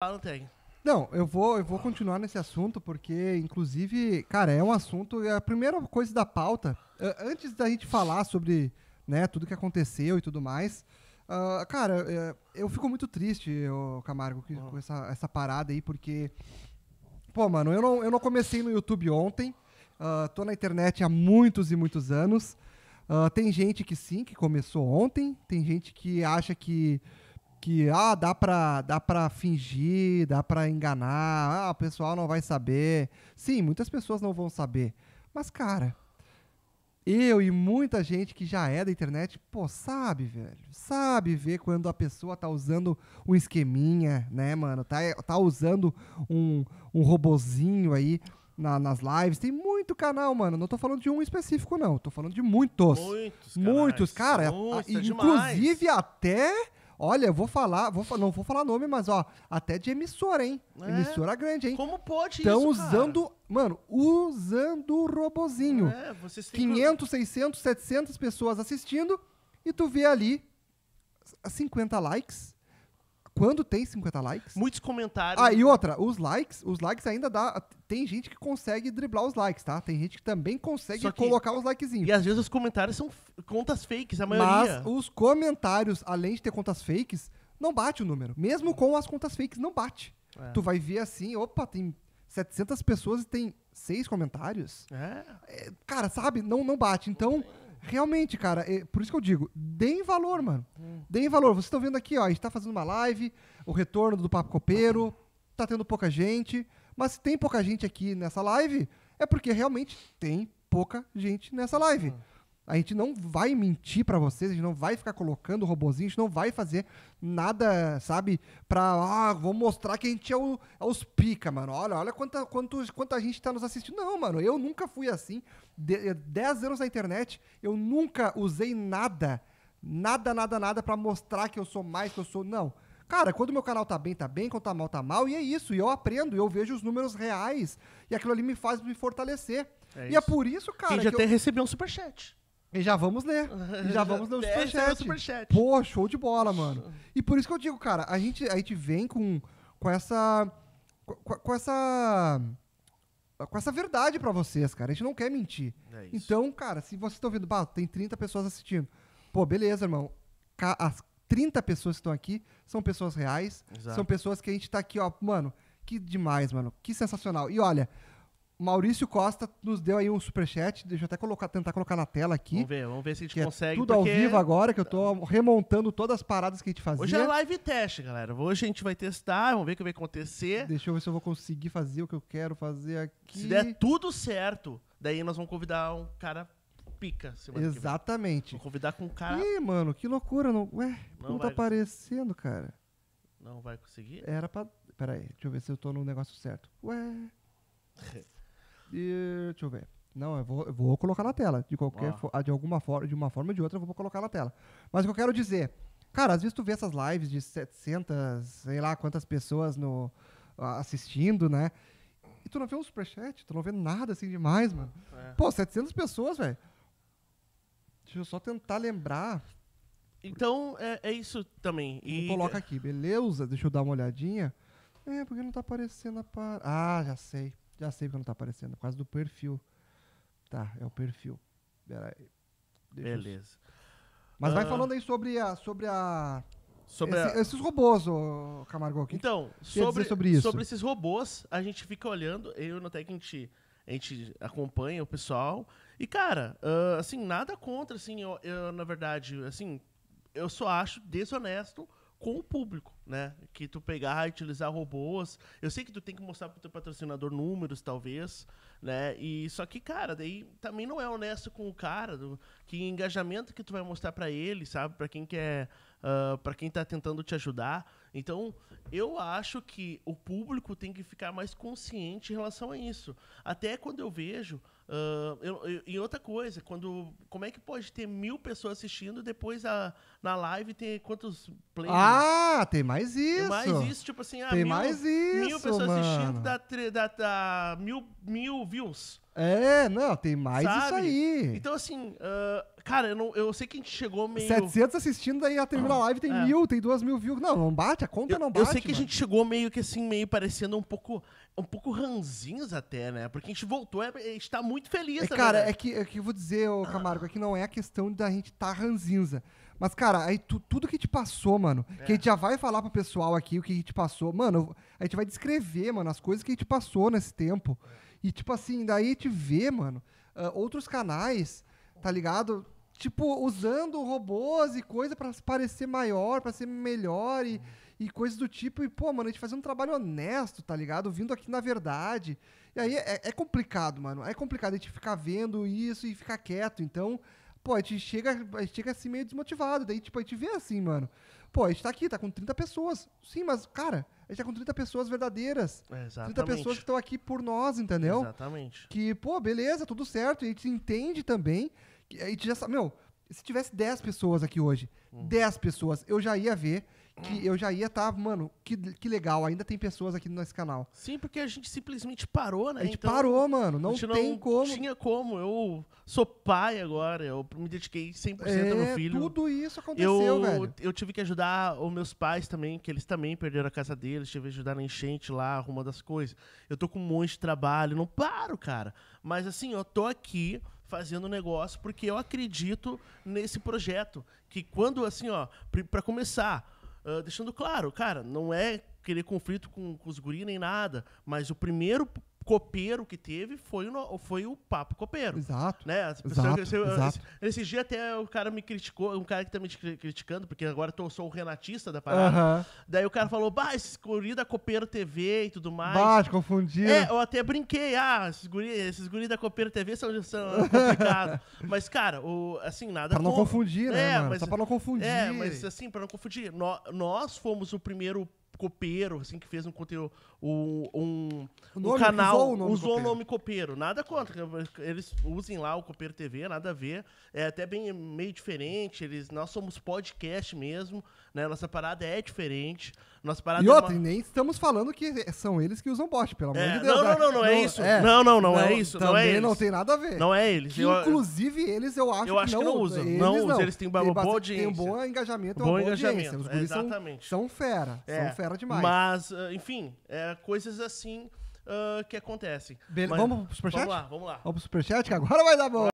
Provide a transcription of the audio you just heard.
Fala, Não, eu vou, eu vou continuar nesse assunto porque, inclusive, cara, é um assunto. É a primeira coisa da pauta, antes da gente falar sobre né, tudo que aconteceu e tudo mais, uh, cara, é, eu fico muito triste, Camargo, com essa, essa parada aí, porque, pô, mano, eu não, eu não comecei no YouTube ontem, uh, tô na internet há muitos e muitos anos. Uh, tem gente que sim, que começou ontem, tem gente que acha que que ah, dá para dá para fingir, dá para enganar, ah, o pessoal não vai saber. Sim, muitas pessoas não vão saber. Mas cara, eu e muita gente que já é da internet, pô, sabe, velho. Sabe ver quando a pessoa tá usando um esqueminha, né, mano? Tá, tá usando um, um robozinho aí na, nas lives. Tem muito canal, mano. Não tô falando de um específico, não. Tô falando de muitos. Muitos, Muitos, cara. É inclusive até Olha, eu vou falar, vou, não vou falar nome, mas ó, até de emissora, hein? É. Emissora grande, hein? Como pode Tão isso, Estão usando, cara? mano, usando o robozinho. É, vocês têm 500, 600, 700 pessoas assistindo e tu vê ali 50 likes, quando tem 50 likes. Muitos comentários. Ah, e outra, os likes, os likes ainda dá. Tem gente que consegue driblar os likes, tá? Tem gente que também consegue que, colocar os likezinhos. E às vezes os comentários são contas fakes, a maioria. Mas os comentários, além de ter contas fakes, não bate o número. Mesmo com as contas fakes, não bate. É. Tu vai ver assim, opa, tem 700 pessoas e tem seis comentários. É. é cara, sabe? Não, não bate. Então realmente, cara, é, por isso que eu digo, deem valor, mano. Deem valor. Vocês estão vendo aqui, ó, a gente tá fazendo uma live, o retorno do Papo Copeiro, tá tendo pouca gente, mas se tem pouca gente aqui nessa live, é porque realmente tem pouca gente nessa live. Hum. A gente não vai mentir para vocês, a gente não vai ficar colocando robozinho, a gente não vai fazer nada, sabe? Pra, ah, vou mostrar que a gente é, o, é os pica, mano. Olha, olha quanta, quanto, quanta gente tá nos assistindo. Não, mano, eu nunca fui assim. De, eh, dez anos na internet, eu nunca usei nada, nada, nada, nada para mostrar que eu sou mais, que eu sou. Não. Cara, quando meu canal tá bem, tá bem, quando tá mal, tá mal, e é isso. E eu aprendo, eu vejo os números reais, e aquilo ali me faz me fortalecer. É e é por isso, cara. Quem já que até eu... recebeu um superchat. E já vamos ler. E já vamos ler é o superchat. superchat. Pô, show de bola, mano. E por isso que eu digo, cara, a gente, a gente vem com, com essa. Com, com essa. Com essa verdade para vocês, cara. A gente não quer mentir. É então, cara, se vocês estão vendo, tem 30 pessoas assistindo. Pô, beleza, irmão. As 30 pessoas que estão aqui são pessoas reais. Exato. São pessoas que a gente tá aqui, ó. Mano, que demais, mano. Que sensacional. E olha, Maurício Costa nos deu aí um superchat, deixa eu até colocar, tentar colocar na tela aqui. Vamos ver, vamos ver se a gente é consegue. É tudo ao vivo agora, que eu tô remontando todas as paradas que a gente fazia. Hoje é live teste, galera. Hoje a gente vai testar, vamos ver o que vai acontecer. Deixa eu ver se eu vou conseguir fazer o que eu quero fazer aqui. Se der tudo certo, daí nós vamos convidar um cara pica. Exatamente. Vamos convidar com um cara... Ih, mano, que loucura. Não... Ué, não, não tá aparecendo, cara. Não vai conseguir? Era pra... Pera aí, deixa eu ver se eu tô no negócio certo. Ué... E, deixa eu ver. Não, eu vou, eu vou colocar na tela. De qualquer ah. de alguma forma, de uma forma ou de outra, eu vou colocar na tela. Mas o que eu quero dizer, cara, às vezes tu vê essas lives de 700, sei lá quantas pessoas no, assistindo, né? E tu não vê um superchat, tu não vê nada assim demais, mano. É. Pô, 700 pessoas, velho. Deixa eu só tentar lembrar. Então, é, é isso também. E... Coloca aqui, beleza? Deixa eu dar uma olhadinha. É, porque não tá aparecendo a par... Ah, já sei. Já sei que não tá aparecendo, por causa do perfil. Tá, é o perfil. Beleza. Eu... Mas uh... vai ah. falando aí sobre a. Sobre a... Sobre Esse, a... Esses robôs, ô Camargo. Que então, que sobre, sobre, isso? sobre esses robôs, a gente fica olhando, eu no Tech, a gente, a gente acompanha o pessoal. E, cara, uh, assim, nada contra, assim, eu, eu, na verdade, assim, eu só acho desonesto com o público né? Que tu pegar e utilizar robôs. Eu sei que tu tem que mostrar pro teu patrocinador números, talvez, né? E só que, cara, daí também não é honesto com o cara, do, que engajamento que tu vai mostrar para ele, sabe? Para quem quer, uh, ah, para quem tá tentando te ajudar. Então, eu acho que o público tem que ficar mais consciente em relação a isso. Até quando eu vejo. Uh, e outra coisa, quando como é que pode ter mil pessoas assistindo depois a, na live tem quantos players? Ah, tem mais mais isso. Tem mais isso, tipo assim, ah, tem mil, mais isso, mil pessoas mano. assistindo, dá, dá, dá mil, mil views. É, não, tem mais Sabe? isso aí. Então, assim, uh, cara, eu, não, eu sei que a gente chegou meio. 700 assistindo, aí a termina a live, tem é. mil, tem duas mil views. Não, não bate, a conta eu, não bate. Eu sei que mano. a gente chegou meio que assim, meio parecendo um pouco um pouco ranzinhos até, né? Porque a gente voltou, é, a gente tá muito feliz. É, também, cara, né? é, que, é que eu vou dizer, ô ah. Camargo, ah. é que não é a questão da gente tá ranzinza. Mas, cara, aí tu, tudo que te passou, mano, é. que a gente já vai falar pro pessoal aqui o que te passou. Mano, a gente vai descrever, mano, as coisas que a gente passou nesse tempo. E, tipo assim, daí te vê, mano, uh, outros canais, tá ligado? Tipo, usando robôs e coisa para parecer maior, para ser melhor e, e coisas do tipo. E, pô, mano, a gente fazendo um trabalho honesto, tá ligado? Vindo aqui na verdade. E aí é, é complicado, mano. É complicado a gente ficar vendo isso e ficar quieto. Então, pô, a gente chega, a gente chega assim meio desmotivado. Daí, tipo, a gente vê assim, mano. Pô, a gente tá aqui, tá com 30 pessoas. Sim, mas, cara, a gente tá com 30 pessoas verdadeiras. É, exatamente. 30 pessoas que estão aqui por nós, entendeu? Exatamente. Que, pô, beleza, tudo certo. E a gente entende também. A gente já sabe, meu, se tivesse 10 pessoas aqui hoje, hum. 10 pessoas, eu já ia ver que eu já ia estar, tá, mano, que, que legal, ainda tem pessoas aqui no nosso canal. Sim, porque a gente simplesmente parou, né? A gente então, parou, mano, não tem não como. Não tinha como, eu sou pai agora, eu me dediquei 100% é, no filho. tudo isso aconteceu, eu, velho. Eu tive que ajudar os meus pais também, que eles também perderam a casa deles, tive que ajudar na enchente lá, arrumando as coisas. Eu tô com um monte de trabalho, não paro, cara. Mas assim, eu tô aqui fazendo negócio porque eu acredito nesse projeto, que quando assim, ó, para começar, deixando claro, cara, não é querer conflito com, com os guri nem nada, mas o primeiro copeiro que teve foi o, foi o papo copeiro. Exato. Né? As exato, exato. Esse, esse dia até o cara me criticou, um cara que tá me criticando, porque agora eu sou o renatista da parada. Uhum. Daí o cara falou, bah, esses guri da copeiro TV e tudo mais. Bah, te confundi. É, eu até brinquei, ah, esses guri, esses guri da copeiro TV são, são complicados. mas, cara, o, assim, nada... Pra não confundir, né, é, mas, Só pra não confundir. É, mas assim, pra não confundir, no, nós fomos o primeiro copeiro, assim, que fez um conteúdo. Um, um, um canal. Usou o nome, usou o nome copeiro. Nada contra. Eles usem lá o Copeiro TV, nada a ver. É até bem meio diferente. Eles, nós somos podcast mesmo, né? Nossa parada é diferente. Nossa parada e é outra, uma... nem estamos falando que são eles que usam bot, pelo amor é, de Deus. Não, não, né? não, não é isso. É. Não, não, não, é não, é isso. Também não, é não tem nada a ver. Não é eles. Que, inclusive, eles eu acho eu acho que não, que não usam. Eles não, usam. Eles têm uma boa audiência. Tem um bom engajamento, bom engajamento. Os guris Exatamente. São, são fera. São fera. Era demais. Mas, ah, enfim, é, coisas assim uh, que acontecem. Mas, vamos pro superchat? Vamos lá, vamos lá. Vamos pro superchat que agora vai dar bom.